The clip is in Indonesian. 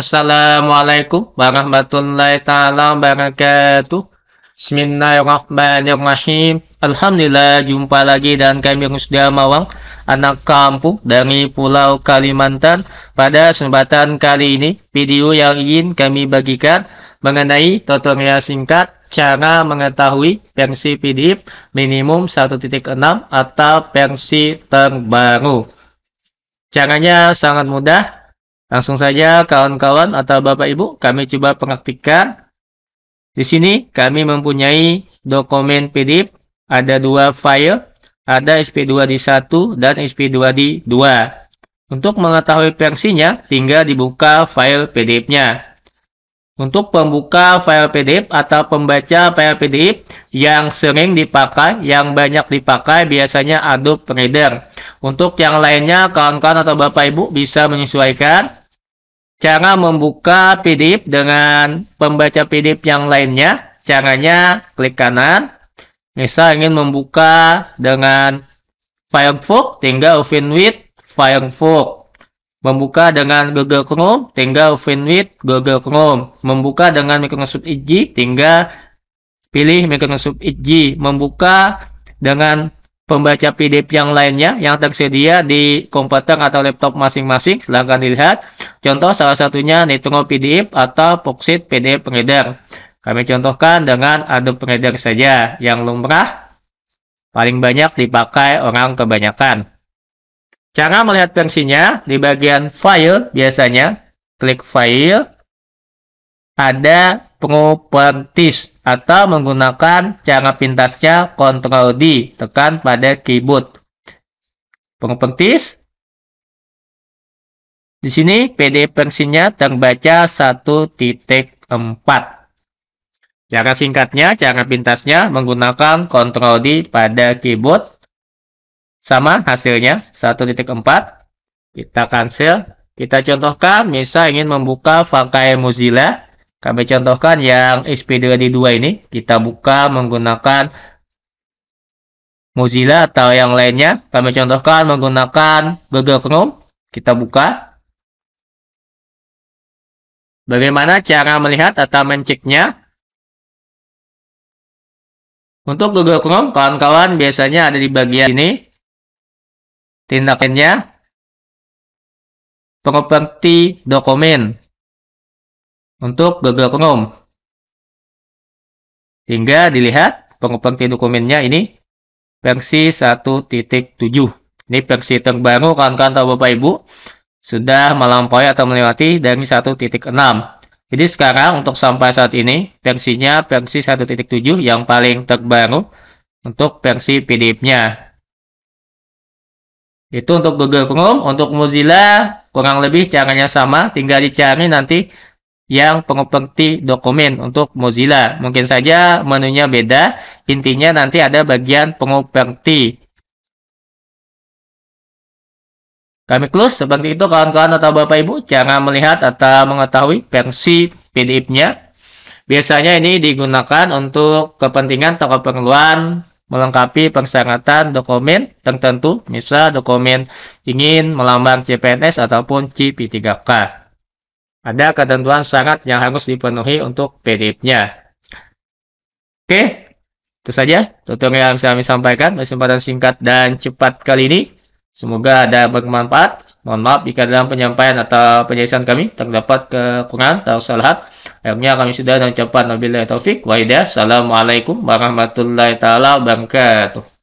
Assalamualaikum warahmatullahi taala wabarakatuh. Bismillahirrahmanirrahim. Alhamdulillah jumpa lagi dan kami sudah Mawang, anak kampung dari Pulau Kalimantan. Pada kesempatan kali ini, video yang ingin kami bagikan mengenai tutorial singkat cara mengetahui versi PDIP minimum 1.6 atau versi terbaru. Caranya sangat mudah, Langsung saja kawan-kawan atau Bapak Ibu, kami coba pengaktifkan. Di sini kami mempunyai dokumen PDF, ada dua file, ada SP2 di 1 dan SP2 di 2. Untuk mengetahui versinya, tinggal dibuka file PDF-nya. Untuk pembuka file PDF atau pembaca file PDF yang sering dipakai, yang banyak dipakai biasanya Adobe Reader. Untuk yang lainnya, kawan-kawan atau Bapak Ibu bisa menyesuaikan Cara membuka PDF dengan pembaca PDF yang lainnya, caranya klik kanan. Misal ingin membuka dengan Firefox, tinggal open with Firefox. Membuka dengan Google Chrome, tinggal open with Google Chrome. Membuka dengan Microsoft Edge, tinggal pilih Microsoft Edge. Membuka dengan pembaca PDF yang lainnya yang tersedia di komputer atau laptop masing-masing. Silahkan dilihat. Contoh salah satunya Nitro PDF atau Foxit PDF Reader. Kami contohkan dengan Adobe Reader saja yang lumrah paling banyak dipakai orang kebanyakan. Cara melihat versinya di bagian file biasanya klik file ada properties atau menggunakan cara pintasnya Ctrl D tekan pada keyboard. Properties di sini PDF versinya terbaca 1.4. Cara singkatnya, cara pintasnya menggunakan Ctrl D pada keyboard. Sama hasilnya 1.4. Kita cancel. Kita contohkan, misal ingin membuka file Mozilla. Kami contohkan yang xp 2 ini, kita buka menggunakan Mozilla atau yang lainnya. Kami contohkan menggunakan Google Chrome. Kita buka. Bagaimana cara melihat atau menciknya Untuk Google Chrome, kawan-kawan biasanya ada di bagian ini. Tindakannya, properti dokumen untuk Google Chrome. Hingga dilihat pengumpul dokumennya ini versi 1.7. Ini versi terbaru kawan-kawan atau Bapak Ibu sudah melampaui atau melewati dari 1.6. Jadi sekarang untuk sampai saat ini versinya versi 1.7 yang paling terbaru untuk versi PDF-nya. Itu untuk Google Chrome, untuk Mozilla kurang lebih caranya sama, tinggal dicari nanti yang pengepenting dokumen untuk Mozilla. Mungkin saja menunya beda, intinya nanti ada bagian pengepenting. Kami close, seperti itu kawan-kawan atau Bapak Ibu, jangan melihat atau mengetahui versi PDF-nya. Biasanya ini digunakan untuk kepentingan atau keperluan melengkapi persyaratan dokumen tertentu, misal dokumen ingin melambang CPNS ataupun CP3K. Ada ketentuan syarat yang harus dipenuhi untuk PDF-nya. Oke, itu saja tutorial yang saya sampaikan kesempatan singkat dan cepat kali ini. Semoga ada bermanfaat. Mohon maaf jika dalam penyampaian atau penjelasan kami terdapat kekurangan atau kesalahan. Akhirnya kami sudah cepat wabillahi taufik Waidah. Assalamualaikum warahmatullahi taala wabarakatuh.